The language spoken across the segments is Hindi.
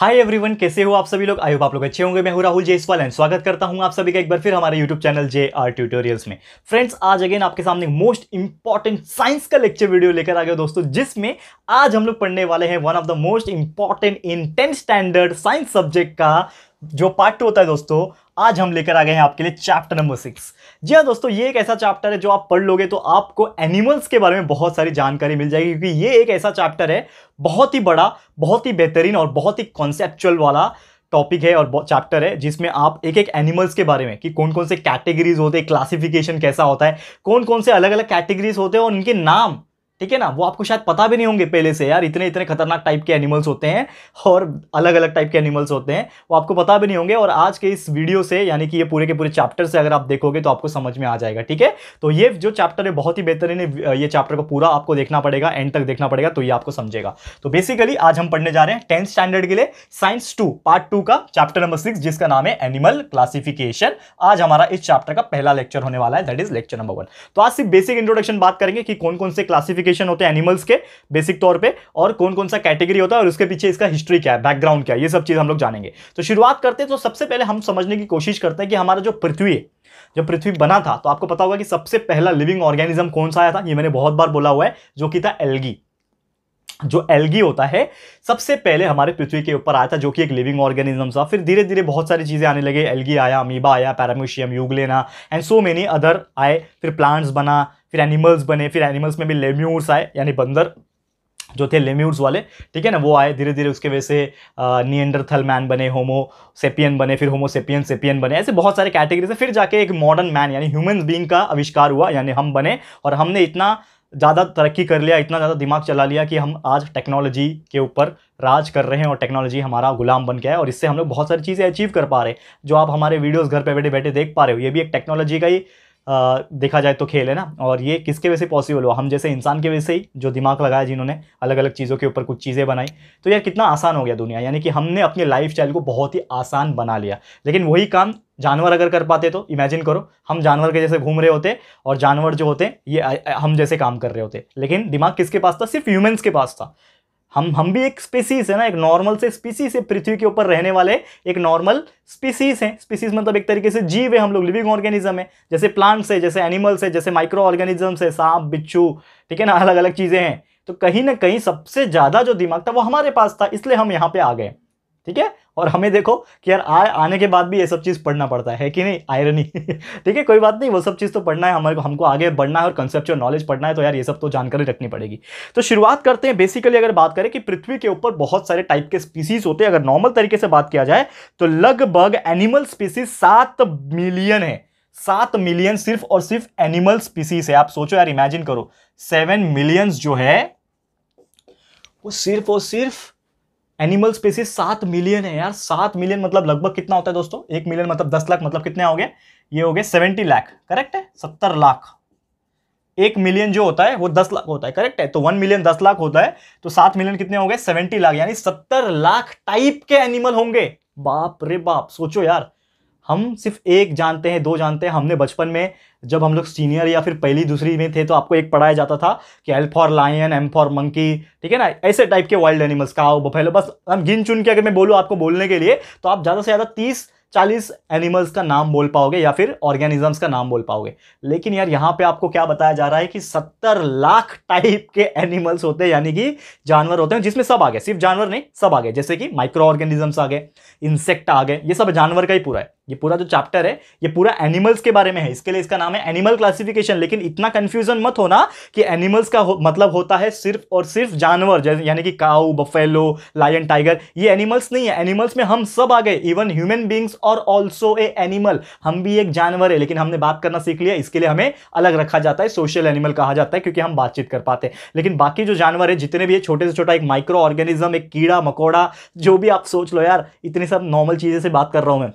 हाय एवरीवन कैसे हो आप सभी लोग होप आप लोग अच्छे होंगे मैं हूं राहुल जयसवाल एंड स्वागत करता हूं आप सभी का एक बार फिर हमारे YouTube channel J R tutorials में फ्रेंड्स आज अगेन आपके सामने मोस्ट इंपॉर्टेंट साइंस का लेक्चर वीडियो लेकर आ गया दोस्तों जिसमें आज हम लोग पढ़ने वाले हैं one of the most important in tenth standard science subject का जो पार्ट होता है दोस्तों आज हम लेकर आ गए हैं आपके लिए चैप्टर नंबर सिक्स जी हाँ दोस्तों ये एक ऐसा चैप्टर है जो आप पढ़ लोगे तो आपको एनिमल्स के बारे में बहुत सारी जानकारी मिल जाएगी क्योंकि ये एक ऐसा चैप्टर है बहुत ही बड़ा बहुत ही बेहतरीन और बहुत ही कॉन्सेप्चुअल वाला टॉपिक है और चैप्टर है जिसमें आप एक एक एनिमल्स के बारे में कि कौन कौन से कैटेगरीज होते हैं क्लासिफिकेशन कैसा होता है कौन कौन से अलग अलग कैटेगरीज होते हैं और उनके नाम ठीक है ना वो आपको शायद पता भी नहीं होंगे पहले से यार इतने इतने खतरनाक टाइप के एनिमल्स होते हैं और अलग अलग टाइप के एनिमल्स होते हैं वो आपको पता भी नहीं होंगे और आज के इस वीडियो से यानी कि ये पूरे के पूरे चैप्टर से अगर आप देखोगे तो आपको समझ में आ जाएगा ठीक है तो ये जो चैप्टर है बहुत ही बेहतरीन है ये चैप्टर को पूरा आपको देखना पड़ेगा एंड तक देखना पड़ेगा तो ये आपको समझेगा तो बेसिकली आज हम पढ़ने जा रहे हैं टेंथ स्टैंडर्ड के लिए साइंस टू पार्ट टू का चैप्टर नंबर सिक्स जिसका नाम है एनिमल क्लासिफिकेशन आज हमारा इस चैप्टर का पहला लेक्चर होने वाला है that is lecture number one तो आज सिर्फ बेसिक इंट्रोडक्शन बात करेंगे कि कौन कौन से क्लासिफिकेशन क्लासिफिकेशन होते हैं एनिमल्स के बेसिक तौर पे और कौन कौन सा कैटेगरी होता है और उसके पीछे इसका हिस्ट्री क्या है बैकग्राउंड क्या है ये सब चीज़ हम लोग जानेंगे तो शुरुआत करते हैं तो सबसे पहले हम समझने की कोशिश करते हैं कि हमारा जो पृथ्वी है जब पृथ्वी बना था तो आपको पता होगा कि सबसे पहला लिविंग ऑर्गेनिज्म कौन सा आया था ये मैंने बहुत बार बोला हुआ है जो कि था एलगी जो एल्गी होता है सबसे पहले हमारे पृथ्वी के ऊपर आया था जो कि एक लिविंग ऑर्गेनिज्म था फिर धीरे धीरे बहुत सारी चीज़ें आने लगे एल्गी आया अमीबा आया paramecium euglena and so many other आए फिर प्लांट्स बना फिर एनिमल्स बने फिर एनिमल्स में भी लेम्यूर्स आए यानी बंदर जो थे लेम्यूर्स वाले ठीक है ना वो आए धीरे धीरे उसके वजह से नियंडरथल मैन बने होमो सेपियन बने फिर होमो सेपियन सेपियन बने ऐसे बहुत सारे कैटेगरी से फिर जाके एक मॉडर्न मैन यानी ह्यूमन बींग का आविष्कार हुआ यानी हम बने और हमने इतना ज़्यादा तरक्की कर लिया इतना ज़्यादा दिमाग चला लिया कि हम आज टेक्नोलॉजी के ऊपर राज कर रहे हैं और टेक्नोलॉजी हमारा गुलाम बन गया है और इससे हम लोग बहुत सारी चीज़ें अचीव कर पा रहे हैं जो आप हमारे वीडियोस घर पे बैठे बैठे देख पा रहे हो ये भी एक टेक्नोलॉजी का ही देखा जाए तो खेल है ना और ये किसके वजह से पॉसिबल हुआ हम जैसे इंसान के वजह से ही जो दिमाग लगाया जिन्होंने अलग अलग चीज़ों के ऊपर कुछ चीज़ें बनाई तो यार कितना आसान हो गया दुनिया यानी कि हमने अपने लाइफ स्टाइल को बहुत ही आसान बना लिया लेकिन वही काम जानवर अगर कर पाते तो इमेजिन करो हम जानवर के जैसे घूम रहे होते और जानवर जो होते ये हम जैसे काम कर रहे होते लेकिन दिमाग किसके पास था सिर्फ ह्यूमन्स के पास था हम हम भी एक स्पीसीज है ना एक नॉर्मल से स्पीसीज है पृथ्वी के ऊपर रहने वाले एक नॉर्मल स्पीसीज हैं स्पीसीज मतलब एक तरीके से जीव है हम लोग लिविंग ऑर्गेनिज्म है जैसे प्लांट्स है जैसे एनिमल्स है जैसे माइक्रो ऑर्गेनिजम्स है सांप बिच्छू ठीक है ना अलग अलग चीज़ें हैं तो कहीं ना कहीं सबसे ज़्यादा जो दिमाग था वो हमारे पास था इसलिए हम यहाँ पे आ गए ठीक है और हमें देखो कि यार आ, आने के बाद भी ये सब चीज़ पढ़ना पड़ता है कि नहीं आयरनी ठीक है कोई बात नहीं वो सब चीज़ तो पढ़ना है हमारे को हमको आगे बढ़ना है और कंसेप्चुअल नॉलेज पढ़ना है तो यार ये सब तो जानकारी रखनी पड़ेगी तो शुरुआत करते हैं बेसिकली अगर बात करें कि पृथ्वी के ऊपर बहुत सारे टाइप के स्पीसीज होते हैं अगर नॉर्मल तरीके से बात किया जाए तो लगभग एनिमल स्पीसीज सात मिलियन है सात मिलियन सिर्फ और सिर्फ एनिमल स्पीसीज है आप सोचो यार इमेजिन करो सेवन मिलियंस जो है वो सिर्फ और सिर्फ एनिमल स्पेसिस सात मिलियन है यार सात मिलियन मतलब लगभग कितना होता है दोस्तों एक मिलियन मतलब दस लाख मतलब कितने हो गए ये हो गए सेवेंटी लाख करेक्ट है सत्तर लाख एक मिलियन जो होता है वो दस लाख होता है करेक्ट है तो वन मिलियन दस लाख होता है तो सात मिलियन कितने हो गए सेवेंटी लाख यानी सत्तर लाख टाइप के एनिमल होंगे बाप रे बाप सोचो यार हम सिर्फ एक जानते हैं दो जानते हैं हमने बचपन में जब हम लोग सीनियर या फिर पहली दूसरी में थे तो आपको एक पढ़ाया जाता था कि L for lion M for monkey ठीक है ना ऐसे टाइप के वाइल्ड एनिमल्स का बफेलो बस हम गिन चुन के अगर मैं बोलूँ आपको बोलने के लिए तो आप ज़्यादा से ज़्यादा तीस चालीस एनिमल्स का नाम बोल पाओगे या फिर ऑर्गेनिजम्स का नाम बोल पाओगे लेकिन यार यहाँ पे आपको क्या बताया जा रहा है कि सत्तर लाख टाइप के एनिमल्स होते हैं यानी कि जानवर होते हैं जिसमें सब आ गए सिर्फ जानवर नहीं सब आ गए जैसे कि माइक्रो ऑर्गेनिजम्स आ गए इंसेक्ट आ गए ये सब जानवर का ही पूरा है ये पूरा जो चैप्टर है ये पूरा एनिमल्स के बारे में है इसके लिए इसका नाम है एनिमल क्लासिफिकेशन लेकिन इतना कंफ्यूजन मत होना कि एनिमल्स का हो, मतलब होता है सिर्फ और सिर्फ जानवर जैसे यानी कि काऊ बफेलो लायन टाइगर ये एनिमल्स नहीं है एनिमल्स में हम सब आ गए इवन ह्यूमन बींग्स और ऑल्सो ए एनिमल हम भी एक जानवर है लेकिन हमने बात करना सीख लिया इसके लिए हमें अलग रखा जाता है सोशल एनिमल कहा जाता है क्योंकि हम बातचीत कर पाते हैं लेकिन बाकी जो जानवर है जितने भी है छोटे से छोटा एक माइक्रो ऑर्गेनिज्म एक कीड़ा मकोड़ा जो भी आप सोच लो यार इतनी सब नॉर्मल चीज़ें से बात कर रहा हूँ मैं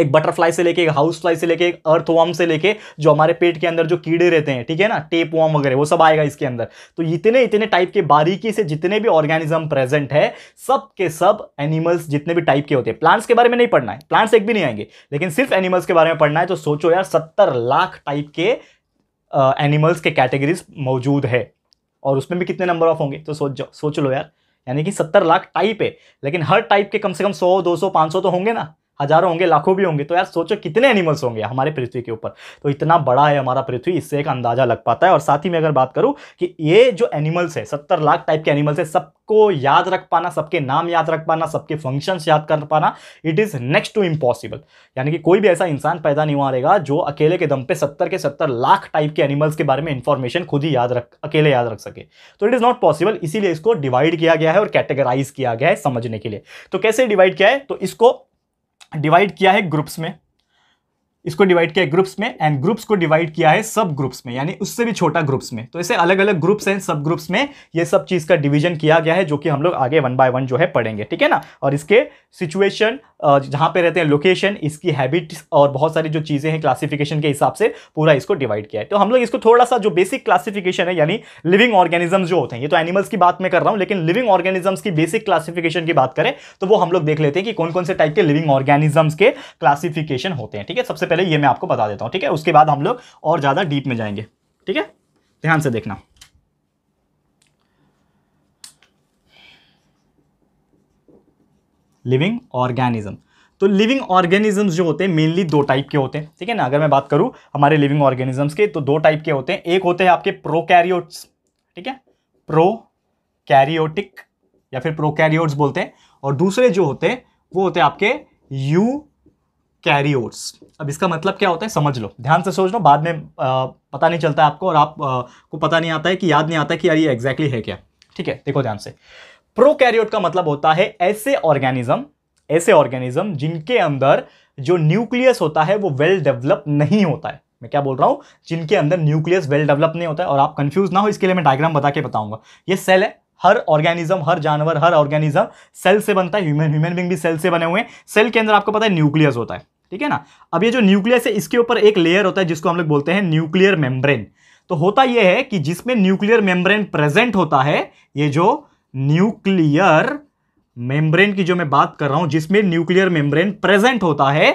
एक बटरफ्लाई से लेके एक हाउस फ्लाई से लेके एक अर्थ वॉर्म से लेके जो हमारे पेट के अंदर जो कीड़े रहते हैं ठीक है ना टेप वॉर्म वगैरह वो सब आएगा इसके अंदर तो इतने इतने टाइप के बारीकी से जितने भी ऑर्गेनिज्म प्रेजेंट है सब के सब एनिमल्स जितने भी टाइप के होते हैं प्लांट्स के बारे में नहीं पढ़ना है प्लांट्स एक भी नहीं आएंगे लेकिन सिर्फ एनिमल्स के बारे में पढ़ना है तो सोचो यार सत्तर लाख टाइप के एनिमल्स के कैटेगरीज मौजूद है और उसमें भी कितने नंबर ऑफ होंगे तो सोच जाओ सोच लो यार यानी कि सत्तर लाख टाइप है लेकिन हर टाइप के कम से कम सौ दो सौ पाँच सौ तो होंगे ना हजारों होंगे लाखों भी होंगे तो यार सोचो कितने एनिमल्स होंगे हमारे पृथ्वी के ऊपर तो इतना बड़ा है हमारा पृथ्वी इससे एक अंदाजा लग पाता है और साथ ही मैं अगर बात करूं कि ये जो एनिमल्स है सत्तर लाख टाइप के एनिमल्स है सबको याद रख पाना सबके नाम याद रख पाना सबके फंक्शंस याद कर पाना it is next to impossible यानी कि कोई भी ऐसा इंसान पैदा नहीं हुआ रहेगा जो अकेले के दम पे सत्तर के सत्तर लाख टाइप के एनिमल्स के बारे में इंफॉर्मेशन खुद ही याद रख अकेले याद रख सके तो इट इज़ नॉट पॉसिबल इसीलिए इसको डिवाइड किया गया है और कैटेगराइज किया गया है समझने के लिए तो कैसे डिवाइड किया है तो इसको डिवाइड किया है ग्रुप्स में इसको डिवाइड किया ग्रुप्स में एंड ग्रुप्स को डिवाइड किया है सब ग्रुप्स में यानी उससे भी छोटा ग्रुप्स में तो ऐसे अलग अलग ग्रुप्स हैं सब ग्रुप्स में ये सब चीज़ का डिवीजन किया गया है जो कि हम लोग आगे वन बाय वन जो है पढ़ेंगे ठीक है ना और इसके सिचुएशन जहां पे रहते हैं लोकेशन इसकी हैबिट्स और बहुत सारी जो चीज़ें हैं क्लासिफिकेशन के हिसाब से पूरा इसको डिवाइड किया है तो हम लोग इसको थोड़ा सा जो बेसिक क्लासिफिकेशन है यानी लिविंग ऑर्गेनिजम्स जो होते हैं ये तो एनिमल्स की बात मैं कर रहा हूँ लेकिन लिविंग ऑर्गेनिजम्स की बेसिक क्लासिफिकेशन की बात करें तो वो हम लोग देख लेते हैं कि कौन कौन से टाइप के लिविंग ऑर्गेनिजम्स के क्लासिफिकेशन होते हैं ठीक है सबसे पहले ये मैं आपको बता देता हूँ ठीक है उसके बाद हम लोग और ज़्यादा डीप में जाएंगे ठीक है ध्यान से देखना लिविंग ऑर्गेनिज्म तो लिविंग ऑर्गेनिज्म जो होते हैं मेनली दो टाइप के होते हैं ठीक है ना अगर मैं बात करूं हमारे लिविंग ऑर्गेनिजम्स के तो दो टाइप के होते हैं एक होते हैं आपके प्रोकैरियोट्स ठीक है प्रो कैरियोटिक या फिर प्रोकैरियोट्स बोलते हैं और दूसरे जो होते हैं वो होते हैं आपके यू कैरियोट्स अब इसका मतलब क्या होता है समझ लो ध्यान से सोच लो बाद में आ, पता नहीं चलता आपको और आप आ, को पता नहीं आता है कि याद नहीं आता कि यार ये एग्जैक्टली है क्या ठीक है देखो ध्यान से प्रोकैरियोट का मतलब होता है ऐसे ऑर्गेनिज्म ऐसे ऑर्गेनिज्म जिनके अंदर जो न्यूक्लियस होता है वो वेल डेवलप नहीं होता है मैं क्या बोल रहा हूँ जिनके अंदर न्यूक्लियस वेल डेवलप नहीं होता है और आप कंफ्यूज ना हो इसके लिए मैं डायग्राम बता के बताऊंगा ये सेल है हर ऑर्गेनिज्म हर जानवर हर ऑर्गेनिज्म सेल से बनता है ह्यूमन ह्यूमन बींग भी सेल से बने हुए हैं सेल के अंदर आपको पता है न्यूक्लियस होता है ठीक है ना अब ये जो न्यूक्लियस है इसके ऊपर एक लेयर होता है जिसको हम लोग बोलते हैं न्यूक्लियर मेम्ब्रेन तो होता यह है कि जिसमें न्यूक्लियर मेम्ब्रेन प्रेजेंट होता है ये जो न्यूक्लियर मेम्ब्रेन की जो मैं बात कर रहा हूं जिसमें न्यूक्लियर मेम्ब्रेन प्रेजेंट होता है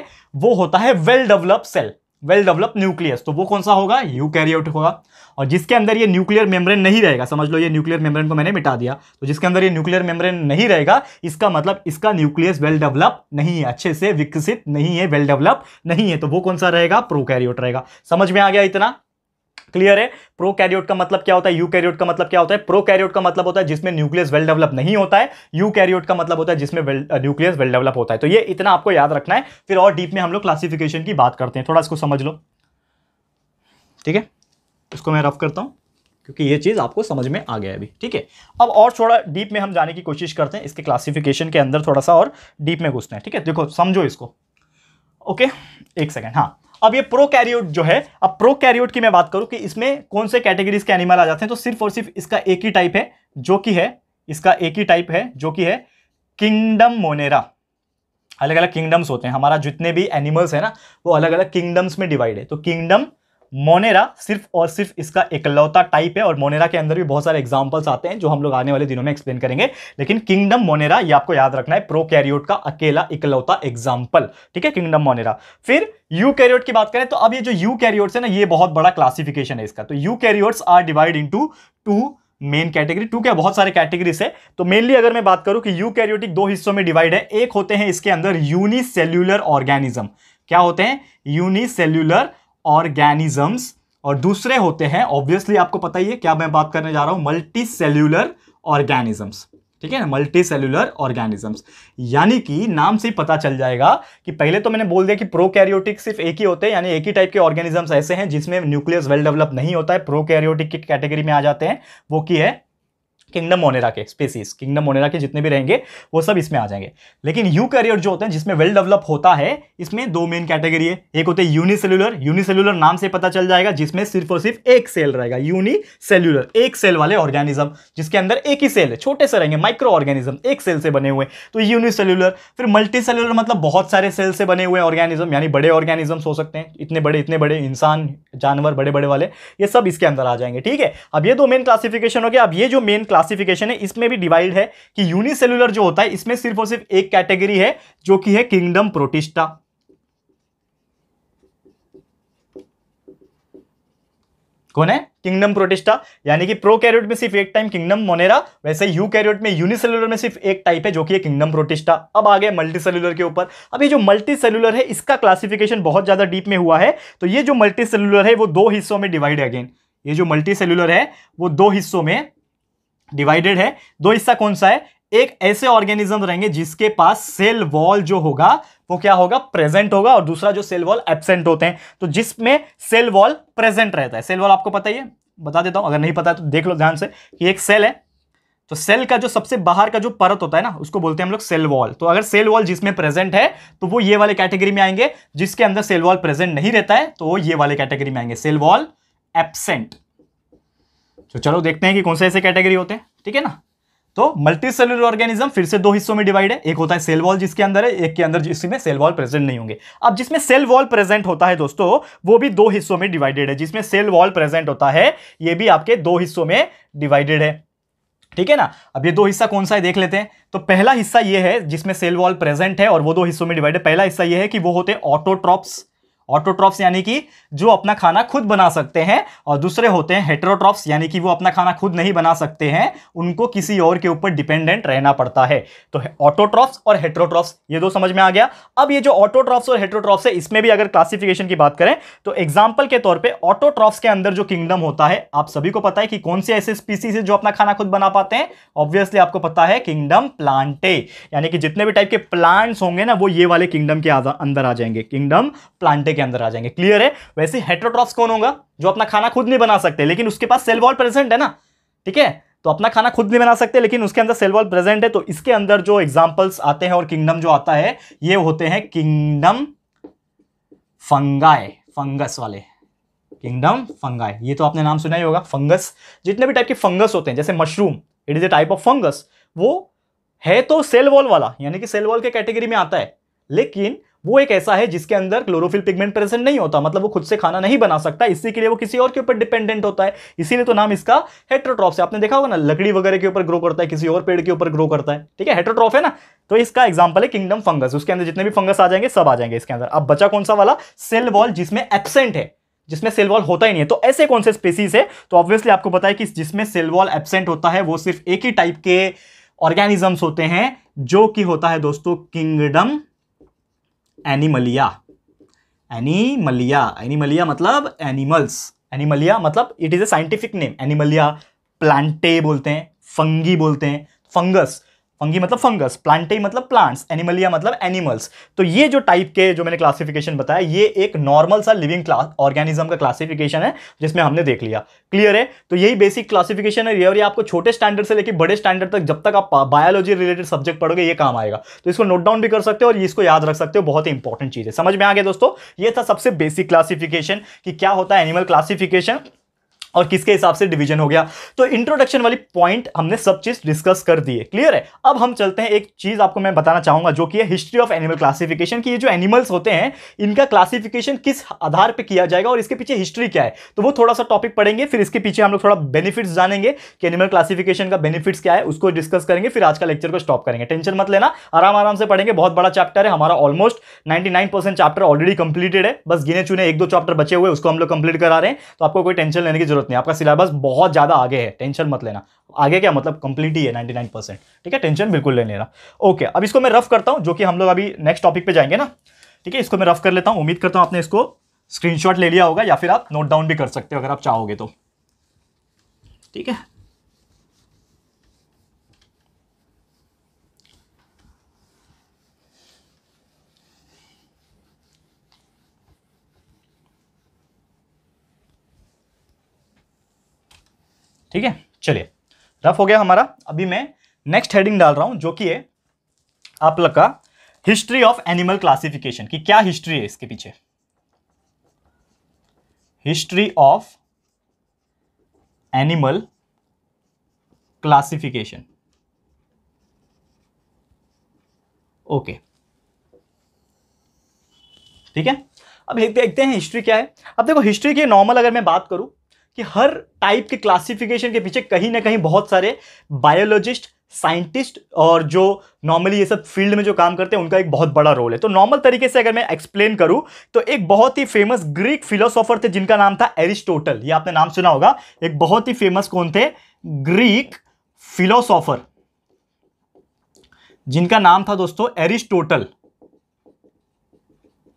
वो होता है well develop cell well develop nucleus तो वो कौन सा होगा यूकैरियोट होगा और जिसके अंदर ये न्यूक्लियर मेम्ब्रेन नहीं रहेगा समझ लो ये न्यूक्लियर मेम्ब्रेन को मैंने मिटा दिया तो जिसके अंदर ये न्यूक्लियर मेम्ब्रेन नहीं रहेगा इसका मतलब इसका न्यूक्लियस वेल डेवलप नहीं है अच्छे से विकसित नहीं है वेल डेवलप नहीं है तो वो कौन सा रहेगा प्रो रहेगा समझ में आ गया इतना क्लियर है प्रो कैरियोट का मतलब क्या होता है यू कैरियोट का मतलब क्या होता है प्रो कैरियोट का मतलब होता है जिसमें न्यूक्लियस वेल डेवलप नहीं होता है यू कैरियोट का मतलब होता है जिसमें न्यूक्लियस वेल डेवलप होता है तो ये इतना आपको याद रखना है फिर और डीप में हम लोग क्लासिफिकेशन की बात करते हैं थोड़ा इसको समझ लो ठीक है इसको मैं रफ करता हूँ क्योंकि ये चीज़ आपको समझ में आ गया अभी ठीक है अब और थोड़ा डीप में हम जाने की कोशिश करते हैं इसके क्लासिफिकेशन के अंदर थोड़ा सा और डीप में घुसते हैं ठीक है देखो समझो इसको ओके एक सेकेंड हाँ अब ये कैरियोट जो है अब प्रो कैरियोट की मैं बात करूं कि इसमें कौन से कैटेगरीज के एनिमल आ जाते हैं तो सिर्फ और सिर्फ इसका एक ही टाइप है जो कि है इसका एक ही टाइप है जो कि है किंगडम मोनेरा अलग अलग किंगडम्स होते हैं हमारा जितने भी एनिमल्स है ना वो अलग अलग किंगडम्स में डिवाइड है तो किंगडम मोनेरा सिर्फ और सिर्फ इसका इकलौता टाइप है और मोनेरा के अंदर भी बहुत सारे एग्जाम्पल्स आते हैं जो हम लोग आने वाले दिनों में एक्सप्लेन करेंगे लेकिन किंगडम मोनेरा ये आपको याद रखना है प्रो कैरियोट का अकेला इकलौता एग्जाम्पल ठीक है किंगडम मोनेरा फिर यू कैरियोट की बात करें तो अब ये जो यू कैरियोट्स है ना ये बहुत बड़ा क्लासिफिकेशन है इसका तो eukaryotes are divide in two main category two क्या बहुत सारे कैटेगरीज है तो मेनली अगर मैं बात करूं कि यू कैरियोटिक दो हिस्सों में डिवाइड है एक होते हैं इसके अंदर यूनिसेल्यूलर ऑर्गेनिज्म क्या होते हैं यूनिसेल्यूलर ऑर्गेनिजम्स और दूसरे होते हैं ऑब्वियसली आपको पता ही है क्या मैं बात करने जा रहा हूं मल्टी सेल्यूलर ऑर्गेनिजम्स ठीक है ना मल्टी सेल्यूलर ऑर्गेनिजम्स यानी कि नाम से ही पता चल जाएगा कि पहले तो मैंने बोल दिया कि प्रोकैरियोटिक सिर्फ एक ही होते हैं यानी एक ही टाइप के ऑर्गेनिजम्स ऐसे हैं जिसमें न्यूक्लियस वेल डेवलप नहीं होता है प्रोकैरियोटिक की कैटेगरी में आ जाते हैं वो की है किंगडम मोनेरा के स्पेसीज किंगडम मोनेरा के जितने भी रहेंगे वो सब इसमें आ जाएंगे लेकिन यू कैरियर जो होते हैं जिसमें वेल डेवलप होता है इसमें दो मेन कैटेगरी है एक होते हैं यूनि सेल्यूलर नाम से पता चल जाएगा जिसमें सिर्फ और सिर्फ एक सेल रहेगा सेल्यूलर एक सेल वाले ऑर्गेनिज्म जिसके अंदर एक ही सेल है छोटे से रहेंगे माइक्रो ऑर्गेनिज्म एक सेल से बने हुए तो यूनिसेल्यूलर फिर मल्टी सेल्यूलर मतलब बहुत सारे सेल से बने हुए ऑर्गेनिज्म यानी बड़े ऑर्गेनिजम्स हो सकते हैं इतने बड़े इतने बड़े इंसान जानवर बड़े बड़े वाले ये सब इसके अंदर आ जाएंगे ठीक है अब ये दो मेन क्लासिफिकेशन हो गया अब ये जो मेन क्लास क्लासिफिकेशन है इसमें भी डिवाइड है कि यूनिसेलुलर जो होता है इसमें सिर्फ और सिर्फ एक कैटेगरी है जो कि है किंगडम प्रोटिस्टा कौन है किंगडम प्रोटिस्टा यानी कि प्रो कैरियोट में सिर्फ एक टाइम किंगडम मोनेरा वैसे यू कैरियोट में यूनिसेलुलर में सिर्फ एक टाइप है जो कि है किंगडम प्रोटिस्टा अब आ गए मल्टी सेलुलर के ऊपर अब ये जो मल्टी सेलुलर है इसका क्लासिफिकेशन बहुत ज़्यादा डीप में हुआ है तो ये जो मल्टी सेलुलर है वो दो हिस्सों में डिवाइड है अगेन ये जो मल्टी सेलुलर है वो दो हिस्सों में डिवाइडेड है दो हिस्सा कौन सा है एक ऐसे ऑर्गेनिज्म रहेंगे जिसके पास सेल वॉल जो होगा वो क्या होगा प्रेजेंट होगा और दूसरा जो सेल वॉल एबसेंट होते हैं तो जिसमें सेल वॉल प्रेजेंट रहता है सेल वॉल आपको पता ही है बता देता हूं अगर नहीं पता है तो देख लो ध्यान से कि एक सेल है तो सेल का जो सबसे बाहर का जो परत होता है ना उसको बोलते हैं हम लोग सेल वॉल तो अगर सेल वॉल जिसमें प्रेजेंट है तो वो ये वाले कैटेगरी में आएंगे जिसके अंदर सेल वॉल प्रेजेंट नहीं रहता है तो वो ये वाले कैटेगरी में आएंगे सेल वॉल एबसेंट तो चलो देखते हैं कि कौन से ऐसे कैटेगरी होते हैं ठीक है ना तो मल्टी सेलर ऑर्गेनिज्म फिर से दो हिस्सों में डिवाइड है एक होता है सेल वॉल जिसके अंदर है एक के अंदर जिसमें सेल वॉल प्रेजेंट नहीं होंगे अब जिसमें सेल वॉल प्रेजेंट होता है दोस्तों वो भी दो हिस्सों में डिवाइडेड है जिसमें सेल वॉल प्रेजेंट होता है ये भी आपके दो हिस्सों में डिवाइडेड है ठीक है ना अब ये दो हिस्सा कौन सा है देख लेते हैं तो पहला हिस्सा ये है जिसमें सेल वॉल प्रेजेंट है और वो दो हिस्सों में डिवाइड है पहला हिस्सा ये है कि वो होते हैं ऑटोट्रॉप्स ऑटोट्रॉप्स यानी कि जो अपना खाना खुद बना सकते हैं और दूसरे होते हैं हेटरोट्रॉप्स यानी कि वो अपना खाना खुद नहीं बना सकते हैं उनको किसी और के ऊपर डिपेंडेंट रहना पड़ता है तो ऑटोट्रॉप्स और हेटरोट्रॉप्स ये दो समझ में आ गया अब ये जो ऑटोट्रॉप्स और हेटरोट्रॉप्स है इसमें भी अगर क्लासिफिकेशन की बात करें तो एग्जाम्पल के तौर पर ऑटोट्रॉप्स के अंदर जो किंगडम होता है आप सभी को पता है कि कौन से ऐसे स्पीसीज है जो अपना खाना खुद बना पाते हैं ऑब्वियसली आपको पता है किंगडम प्लांटे यानी कि जितने भी टाइप के प्लांट्स होंगे ना वो ये वाले किंगडम के अंदर आ जाएंगे किंगडम प्लांटे के अंदर आ जाएंगे क्लियर है वैसे हेट्रोट्रॉप्स कौन होगा जो अपना खाना खुद नहीं बना सकते लेकिन उसके पास सेल वॉल प्रेजेंट है ना ठीक है तो अपना खाना खुद नहीं बना सकते लेकिन उसके अंदर सेल वॉल प्रेजेंट है तो इसके अंदर जो एग्जाम्पल्स आते हैं और किंगडम जो आता है ये होते हैं किंगडम फंगाए फंगस वाले किंगडम फंगाए ये तो आपने नाम सुना ही होगा फंगस जितने भी टाइप के फंगस होते हैं जैसे mushroom it is a type of fungus वो है तो सेल वॉल वाला यानी कि सेल वॉल के कैटेगरी में आता है लेकिन वो एक ऐसा है जिसके अंदर क्लोरोफिल पिगमेंट प्रेजेंट नहीं होता मतलब वो खुद से खाना नहीं बना सकता इसी के लिए वो किसी और के ऊपर डिपेंडेंट होता है इसीलिए तो नाम इसका हेट्रोट्रॉफ से आपने देखा होगा ना लकड़ी वगैरह के ऊपर ग्रो करता है किसी और पेड़ के ऊपर ग्रो करता है ठीक है हेट्रोट्रॉफ है ना तो इसका एग्जाम्पल है किंगडम फंगस उसके अंदर जितने भी फंगस आ जाएंगे सब आ जाएंगे इसके अंदर अब बचा कौन सा वाला सेल वॉल जिसमें एबसेंट है जिसमें सेल वॉल होता ही नहीं है तो ऐसे कौन से स्पेसीज है तो ऑब्वियसली आपको पता है कि जिसमें सेल वॉल एबसेंट होता है वो सिर्फ एक ही टाइप के ऑर्गेनिजम्स होते हैं जो कि होता है दोस्तों किंगडम एनिमलिया एनिमलिया एनिमलिया मतलब एनिमल्स एनिमलिया मतलब it is a scientific name animalia plantae बोलते हैं फंगी बोलते हैं फंगस फंगी मतलब फंगस प्लांटे मतलब प्लांट्स एनिमलिया मतलब एनिमल्स तो ये जो टाइप के जो मैंने क्लासिफिकेशन बताया ये एक नॉर्मल सा लिविंग क्लास ऑर्गेनिज्म का क्लासिफिकेशन है जिसमें हमने देख लिया क्लियर है तो यही बेसिक क्लासिफिकेशन है और ये आपको छोटे स्टैंडर्ड से लेकर बड़े स्टैंडर्ड तक जब तक आप बायोलॉजी रिलेटेड सब्जेक्ट पढ़ोगे ये काम आएगा तो इसको नोट डाउन भी कर सकते हो और इसको याद रख सकते हो बहुत ही इंपॉर्टेंट चीज़ है समझ में आ गया दोस्तों ये था सबसे बेसिक क्लासिफिकेशन कि क्या होता है एनिमल क्लासिफिकेशन और किसके हिसाब से डिवीजन हो गया तो इंट्रोडक्शन वाली पॉइंट हमने सब चीज़ डिस्कस कर दी है क्लियर है अब हम चलते हैं एक चीज़ आपको मैं बताना चाहूँगा जो कि है हिस्ट्री ऑफ एनिमल क्लासिफिकेशन की ये जो एनिमल्स होते हैं इनका क्लासिफिकेशन किस आधार पर किया जाएगा और इसके पीछे हिस्ट्री क्या है तो वो थोड़ा सा टॉपिक पढ़ेंगे फिर इसके पीछे हम लोग थोड़ा बेनिफिट्स जानेंगे कि एनिमल क्लासिफिकेशन का बेनिफिट्स क्या है उसको डिस्कस करेंगे फिर आज का लेक्चर को स्टॉप करेंगे टेंशन मत लेना आराम आराम से पढ़ेंगे बहुत बड़ा चैप्टर है हमारा almost ninety chapter already completed है बस गिने चुने एक दो चैप्टर बचे हुए उसको हम लोग कंप्लीट करा रहे हैं तो आपको कोई टेंशन लेने की जरूरत जरूरत नहीं आपका सिलेबस बहुत ज़्यादा आगे है टेंशन मत लेना आगे क्या मतलब कंप्लीट ही है 99 परसेंट ठीक है टेंशन बिल्कुल ले लेना ओके अब इसको मैं रफ करता हूँ जो कि हम लोग अभी नेक्स्ट टॉपिक पे जाएंगे ना ठीक है इसको मैं रफ कर लेता हूँ उम्मीद करता हूँ आपने इसको स्क्रीनशॉट ले लिया होगा या फिर आप नोट डाउन भी कर सकते हो अगर आप चाहोगे तो ठीक है ठीक है चलिए रफ हो गया हमारा अभी मैं नेक्स्ट हेडिंग डाल रहा हूं जो कि है आप लोग का हिस्ट्री ऑफ एनिमल क्लासिफिकेशन की क्या हिस्ट्री है इसके पीछे history of animal classification okay ठीक है अब देखते हैं हिस्ट्री क्या है अब देखो हिस्ट्री की नॉर्मल अगर मैं बात करूं कि हर टाइप के क्लासिफिकेशन के पीछे कहीं ना कहीं बहुत सारे बायोलॉजिस्ट साइंटिस्ट और जो नॉर्मली ये सब फील्ड में जो काम करते हैं उनका एक बहुत बड़ा रोल है तो नॉर्मल तरीके से अगर मैं एक्सप्लेन करूं तो एक बहुत ही फेमस ग्रीक फिलोसोफर थे जिनका नाम था एरिस्टोटल ये आपने नाम सुना होगा एक बहुत ही फेमस कौन थे ग्रीक फिलोसॉफर जिनका नाम था दोस्तों एरिस्टोटल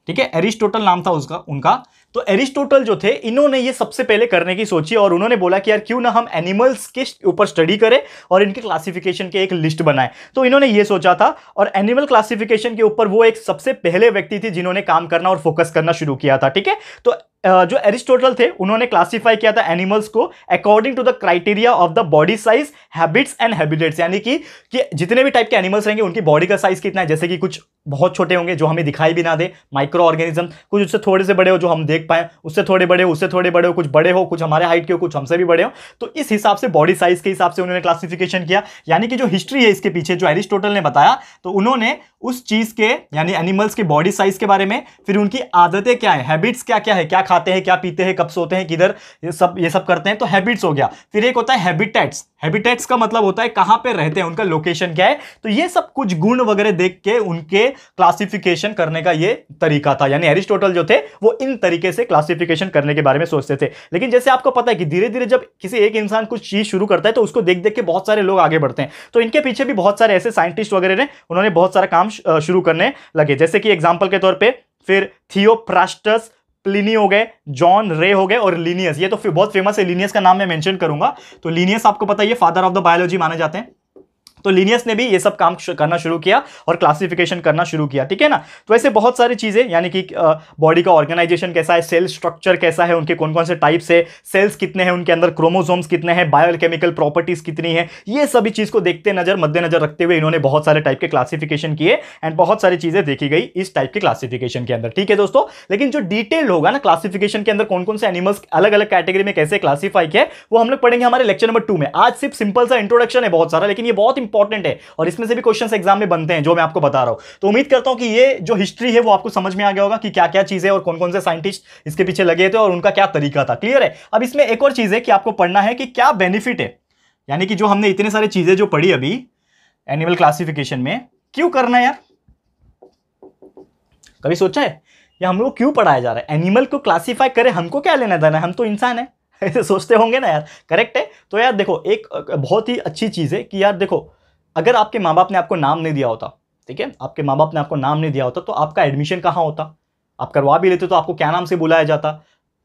ठीक है एरिस्टोटल नाम था उसका उनका तो एरिस्टोटल जो थे इन्होंने ये सबसे पहले करने की सोची और उन्होंने बोला कि यार क्यों ना हम एनिमल्स के ऊपर स्टडी करें और इनके क्लासिफिकेशन के एक लिस्ट बनाए तो इन्होंने ये सोचा था और एनिमल क्लासिफिकेशन के ऊपर वो एक सबसे पहले व्यक्ति थी जिन्होंने काम करना और फोकस करना शुरू किया था ठीक है तो जो एरिस्टोटल थे उन्होंने क्लासिफाई किया था एनिमल्स को according to the criteria of the body size habits and habitats यानी कि, कि जितने भी टाइप के एनिमल्स रहेंगे उनकी बॉडी का साइज कितना है जैसे कि कुछ बहुत छोटे होंगे जो हमें दिखाई भी ना दे माइक्रो ऑर्गेनिज्म कुछ उससे थोड़े से बड़े हो जो हम देख पाए उससे थोड़े बड़े हो उससे थोड़े बड़े हो कुछ बड़े हो कुछ हमारे हाइट के हो कुछ हमसे भी बड़े हो तो इस हिसाब से बॉडी साइज के हिसाब से उन्होंने क्लासिफिकेशन किया यानी कि जो हिस्ट्री है इसके पीछे जो एरिस्टोटल ने बताया तो उन्होंने उस चीज के यानी एनिमल्स के बॉडी साइज के बारे में फिर उनकी आदतें क्या है हैबिट्स क्या क्या है क्या खाते हैं क्या पीते हैं कब सोते हैं किधर ये सब ये सब करते हैं तो हैबिट्स हो गया फिर एक होता है हैबिटेट्स हैबिटेट्स का मतलब होता है कहां पे रहते हैं उनका लोकेशन क्या है तो ये सब कुछ गुण वगैरह देख के उनके क्लासिफिकेशन करने का ये तरीका था यानी एरिस्टोटल जो थे वो इन तरीके से क्लासिफिकेशन करने के बारे में सोचते थे लेकिन जैसे आपको पता है कि धीरे धीरे जब किसी एक इंसान कुछ चीज शुरू करता है तो उसको देख देख के बहुत सारे लोग आगे बढ़ते हैं तो इनके पीछे भी बहुत सारे ऐसे साइंटिस्ट वगैरह ने उन्होंने बहुत सारा काम शुरू करने लगे जैसे कि एग्जाम्पल के तौर पर फिर थियोप्रास्टस प्लिनी हो गए जॉन रे हो गए और लिनियस ये तो बहुत फेमस है लिनियस का नाम मैं मेंशन करूंगा तो लिनियस आपको पता है ये फादर ऑफ द बायोलॉजी माने जाते हैं तो लीनियस ने भी ये सब काम करना शुरू किया और क्लासिफिकेशन करना शुरू किया ठीक है ना तो ऐसे बहुत सारी चीज़ें यानी कि बॉडी का ऑर्गेनाइजेशन कैसा है सेल स्ट्रक्चर कैसा है उनके कौन कौन से टाइप्स है सेल्स कितने हैं उनके अंदर क्रोमोजोम्स कितने हैं बायोकेमिकल प्रॉपर्टीज़ कितनी है ये सभी चीज़ को देखते नज़र मद्देनजर रखते हुए इन्होंने बहुत सारे टाइप के क्लासिफिकेशन किए एंड बहुत सारी चीज़ें देखी गई इस टाइप के क्लासिफिकेशन के अंदर ठीक है दोस्तों लेकिन जो डिटेल्ड होगा ना क्लासिफिकेशन के अंदर कौन कौन से एनिमल्स अलग अलग कैटेगरी में कैसे क्लासिफाई किया वो हम लोग पढ़ेंगे हमारे लेक्चर नंबर टू में आज सिर्फ सिंपल सा इंट्रोडक्शन है बहुत सारा लेकिन ये बहुत इंपॉर्टेंट है और इसमें से भी क्वेश्चन एग्जाम में बनते हैं जो मैं आपको बता रहा हूं तो उम्मीद करता हूं कि ये जो हिस्ट्री है वो आपको समझ में आ गया होगा कि क्या क्या चीज़ है और कौन कौन से साइंटिस्ट इसके पीछे लगे थे और उनका क्या तरीका था क्लियर है अब इसमें एक और चीज़ है कि आपको पढ़ना है कि क्या बेनिफिट है यानी कि जो हमने इतने सारे चीज़ें जो पढ़ी अभी एनिमल क्लासिफिकेशन में क्यों करना है यार कभी सोचा है या हम लोग क्यों पढ़ाया जा रहा है एनिमल को क्लासिफाई करें हमको क्या लेना देना है हम तो इंसान है ऐसे सोचते होंगे ना यार करेक्ट है तो यार देखो एक बहुत ही अच्छी चीज़ है कि यार देखो अगर आपके माँ बाप ने आपको नाम नहीं दिया होता ठीक है आपके माँ बाप ने आपको नाम नहीं दिया होता तो आपका एडमिशन कहाँ होता आप करवा भी लेते तो आपको क्या नाम से बुलाया जाता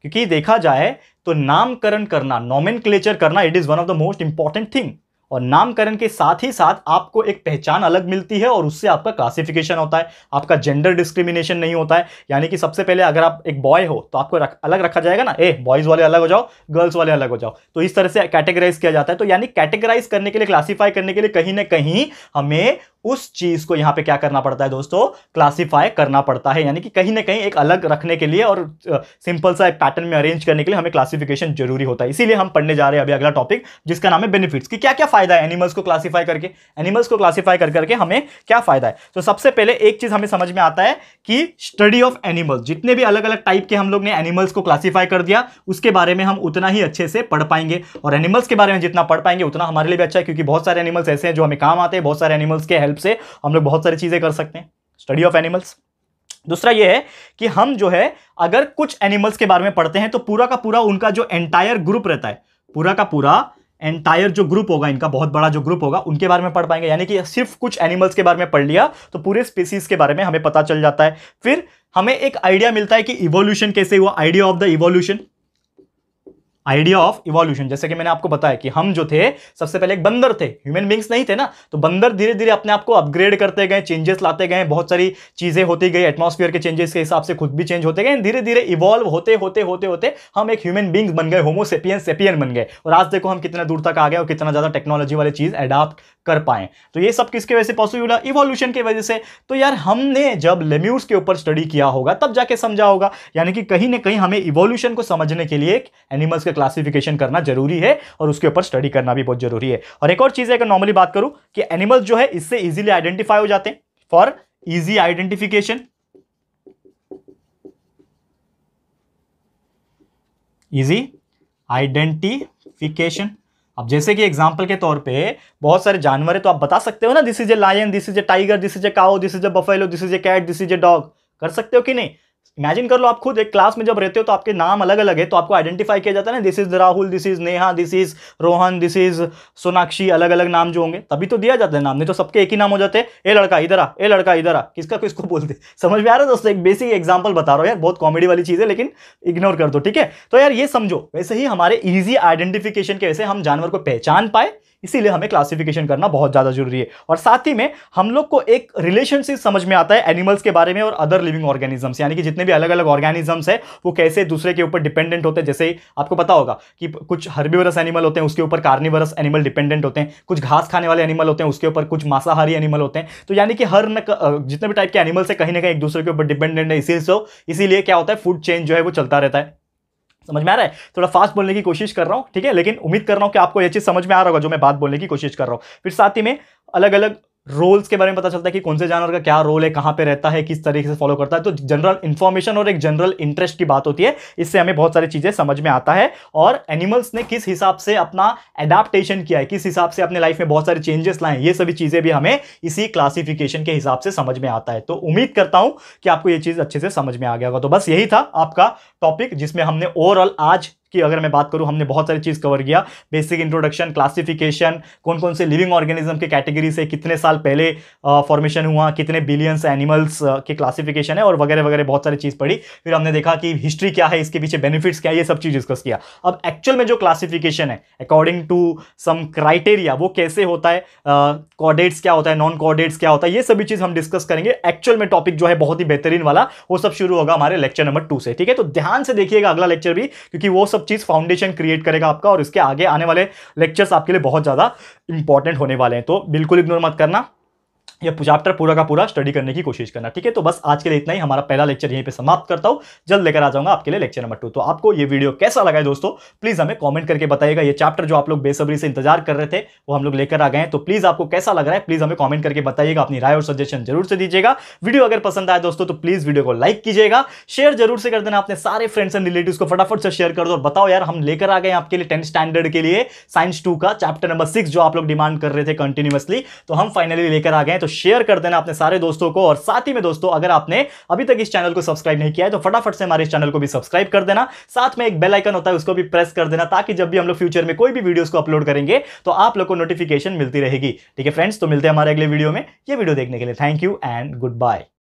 क्योंकि देखा जाए तो नामकरण करना नॉमिन करना it is one of the most important thing और नामकरण के साथ ही साथ आपको एक पहचान अलग मिलती है और उससे आपका क्लासिफिकेशन होता है आपका जेंडर डिस्क्रिमिनेशन नहीं होता है यानी कि सबसे पहले अगर आप एक बॉय हो तो आपको रख, अलग रखा जाएगा ना ए बॉयज वाले अलग हो जाओ गर्ल्स वाले अलग हो जाओ तो इस तरह से कैटेगराइज किया जाता है तो यानी कैटेगराइज करने के लिए क्लासीफाई करने के लिए कहीं ना कहीं हमें उस चीज को यहां पे क्या करना पड़ता है दोस्तों क्लासीफाई करना पड़ता है यानी कि कहीं ना कहीं एक अलग रखने के लिए और सिंपल सा एक पैटर्न में अरेंज करने के लिए हमें क्लासिफिकेशन जरूरी होता है इसीलिए हम पढ़ने जा रहे हैं अभी अगला टॉपिक जिसका नाम है बेनिफिट्स कि क्या क्या फायदा है एनिमल्स को क्लासीफाई करके एनिमल्स को क्लासीफाई कर करके हमें क्या फायदा है तो सबसे पहले एक चीज हमें समझ में आता है कि स्टडी ऑफ एनिमल्स जितने भी अलग अलग टाइप के हम लोग ने एनिमल्स को क्लासीफाई कर दिया उसके बारे में हम उतना ही अच्छे से पढ़ पाएंगे और एनिमल्स के बारे में जितना पढ़ पाएंगे उतना हमारे लिए भी अच्छा है क्योंकि बहुत सारे एनिमल्स ऐसे हैं जो हमें काम आते हैं बहुत सारे एनिमल्स के हेल्प हेल्प से हम लोग बहुत सारी चीज़ें कर सकते हैं स्टडी ऑफ एनिमल्स दूसरा ये है कि हम जो है अगर कुछ एनिमल्स के बारे में पढ़ते हैं तो पूरा का पूरा उनका जो एंटायर ग्रुप रहता है पूरा का पूरा एंटायर जो ग्रुप होगा इनका बहुत बड़ा जो ग्रुप होगा उनके बारे में पढ़ पाएंगे यानी कि सिर्फ कुछ एनिमल्स के बारे में पढ़ लिया तो पूरे स्पीसीज के बारे में हमें पता चल जाता है फिर हमें एक आइडिया मिलता है कि इवोल्यूशन कैसे हुआ idea of the evolution idea of evolution जैसे कि मैंने आपको बताया कि हम जो थे सबसे पहले एक बंदर थे ह्यूमन बींग्स नहीं थे ना तो बंदर धीरे धीरे अपने आप को अपग्रेड करते गए चेंजेस लाते गए बहुत सारी चीज़ें होती गई एटमॉस्फेयर के चेंजेस के हिसाब से खुद भी चेंज होते गए धीरे धीरे इवॉल्व होते होते होते होते हम एक ह्यूमन बींग्स बन गए होमोसेपियन सेपियन बन गए और आज देखो हम कितना दूर तक आ गए और कितना ज़्यादा टेक्नोलॉजी वाली चीज़ अडाप्ट कर पाए तो ये सब किसके वजह से पॉसिबल है इवोल्यूशन की वजह से तो यार हमने जब लेम्यूर्स के ऊपर स्टडी किया होगा तब जाके समझा होगा यानी कि कहीं ना कहीं हमें इवोल्यूशन को समझने के लिए एनिमल्स के क्लासिफिकेशन करना जरूरी है और उसके ऊपर स्टडी करना भी बहुत जरूरी है और एक और चीज़ है अगर नॉर्मली बात करूं कि एनिमल जो है इससे ईजिली आइडेंटिफाई हो जाते हैं for easy identification easy identification अब जैसे कि एग्जाम्पल के तौर पे बहुत सारे जानवर है तो आप बता सकते हो ना this is a lion this is a tiger this is a cow this is a buffalo this is a cat this is a dog कर सकते हो कि नहीं इमेजिन कर लो आप खुद एक क्लास में जब रहते हो तो आपके नाम अलग अलग है तो आपको आइडेंटिफाई किया जाता है ना this is Rahul this is Neha this is Rohan this is Sonakshi अलग अलग नाम जो होंगे तभी तो दिया जाता है नाम नहीं तो सबके एक ही नाम हो जाते हैं ए लड़का इधर आ ए लड़का इधर आ किसका किसको बोलते समझ में आ रहा है दोस्तों एक बेसिक एग्जाम्पल बता रहा हूँ यार बहुत कॉमेडी वाली चीज़ है लेकिन इग्नोर कर दो ठीक है तो यार ये समझो वैसे ही हमारे ईजी आइडेंटिफिकेशन के वैसे हम जानवर को पहचान पाए इसीलिए हमें क्लासिफिकेशन करना बहुत ज़्यादा जरूरी है और साथ ही में हम लोग को एक रिलेशनशिप समझ में आता है एनिमल्स के बारे में और अदर लिविंग ऑर्गेनिजम्स यानी कि जितने भी अलग अलग ऑर्गेनिजम्स है वो कैसे दूसरे के ऊपर डिपेंडेंट होते हैं जैसे आपको पता होगा कि कुछ हर्बीवरस एनिमल होते हैं उसके ऊपर कार्निवरस एनिमल डिपेंडेंट होते हैं कुछ घास खाने वाले एनिमल होते हैं उसके ऊपर कुछ मांसाहारी एनिमल होते हैं तो यानी कि हर न, जितने भी टाइप के एनिमल्स है कहीं ना कहीं एक दूसरे के ऊपर डिपेंडेंट है इसीलिए इसीलिए क्या होता है फूड चेंज जो है वो चलता रहता है समझ में आ रहा है थोड़ा फास्ट बोलने की कोशिश कर रहा हूँ ठीक है लेकिन उम्मीद कर रहा हूँ कि आपको यह चीज़ समझ में आ रहा होगा जो मैं बात बोलने की कोशिश कर रहा हूँ फिर साथ ही में अलग अलग रोल्स के बारे में पता चलता है कि कौन से जानवर का क्या रोल है कहाँ पे रहता है किस तरीके से फॉलो करता है तो जनरल इन्फॉर्मेशन और एक जनरल इंटरेस्ट की बात होती है इससे हमें बहुत सारी चीज़ें समझ में आता है और एनिमल्स ने किस हिसाब से अपना एडाप्टेशन किया है किस हिसाब से अपने लाइफ में बहुत सारे चेंजेस लाए ये सभी चीज़ें भी हमें इसी क्लासिफिकेशन के हिसाब से समझ में आता है तो उम्मीद करता हूँ कि आपको ये चीज़ अच्छे से समझ में आ गया होगा तो बस यही था आपका टॉपिक जिसमें हमने ओवरऑल आज की अगर मैं बात करूँ हमने बहुत सारी चीज़ कवर किया बेसिक इंट्रोडक्शन क्लासिफिकेशन कौन कौन से लिविंग ऑर्गेनिज्म के कैटेगरी से कितने साल पहले फॉर्मेशन हुआ कितने बिलियंस एनिमल्स के क्लासिफिकेशन है और वगैरह वगैरह बहुत सारी चीज़ पढ़ी फिर हमने देखा कि हिस्ट्री क्या है इसके पीछे बेनिफिट्स क्या है ये सब चीज़ डिस्कस किया अब एक्चुअल में जो क्लासिफिकेशन है अकॉर्डिंग टू सम क्राइटेरिया वो कैसे होता है कॉर्डेट्स uh, क्या होता है नॉन कॉर्डेट्स क्या होता है ये सभी चीज़ हम डिस्कस करेंगे एक्चुअल में टॉपिक जो है बहुत ही बेहतरीन वाला वो सब शुरू होगा हमारे लेक्चर नंबर टू से ठीक है तो ध्यान से देखिएगा अगला लेक्चर भी क्योंकि वो सब सब चीज़ फाउंडेशन क्रिएट करेगा आपका और इसके आगे आने वाले लेक्चर्स आपके लिए बहुत ज़्यादा इंपॉर्टेंट होने वाले हैं तो बिल्कुल इग्नोर मत करना यह चैप्टर पूरा का पूरा स्टडी करने की कोशिश करना ठीक है तो बस आज के लिए इतना ही हमारा पहला लेक्चर यहीं पे समाप्त करता हूँ जल्द लेकर आ जाऊंगा आपके लिए लेक्चर नंबर टू तो आपको ये वीडियो कैसा लगा है दोस्तों प्लीज़ हमें कमेंट करके बताइएगा ये चैप्टर जो आप लोग बेसब्री से इंतजार कर रहे थे वो हम लोग लेकर आ गए तो प्लीज़ आपको कैसा लग रहा है प्लीज़ हमें कॉमेंट करके बताइएगा अपनी राय और सजेशन जरूर से दीजिएगा वीडियो अगर पसंद आए दोस्तों तो प्लीज़ वीडियो को लाइक कीजिएगा शेयर जरूर से कर देना अपने सारे फ्रेंड्स एंड रिलेटिव को फटाफट से शेयर कर दो और बताओ यार हम लेकर आ गए आपके लिए टेंथ स्टैंडर्ड के लिए साइंस टू का चैप्टर नंबर सिक्स जो आप लोग डिमांड कर रहे थे कंटिन्यूसली तो हम फाइनली लेकर आ गए तो शेयर कर देना अपने सारे दोस्तों को और साथ ही में दोस्तों अगर आपने अभी तक इस चैनल को सब्सक्राइब नहीं किया है तो फटाफट से हमारे चैनल को भी सब्सक्राइब कर देना साथ में एक बेल आइकन होता है उसको भी प्रेस कर देना ताकि जब भी हम लोग फ्यूचर में कोई भी वीडियो को अपलोड करेंगे तो आप लोग को नोटिफिकेशन मिलती रहेगी ठीक है फ्रेंड्स तो मिलते हैं हमारे अगले वीडियो में ये वीडियो देखने के लिए thank you and good bye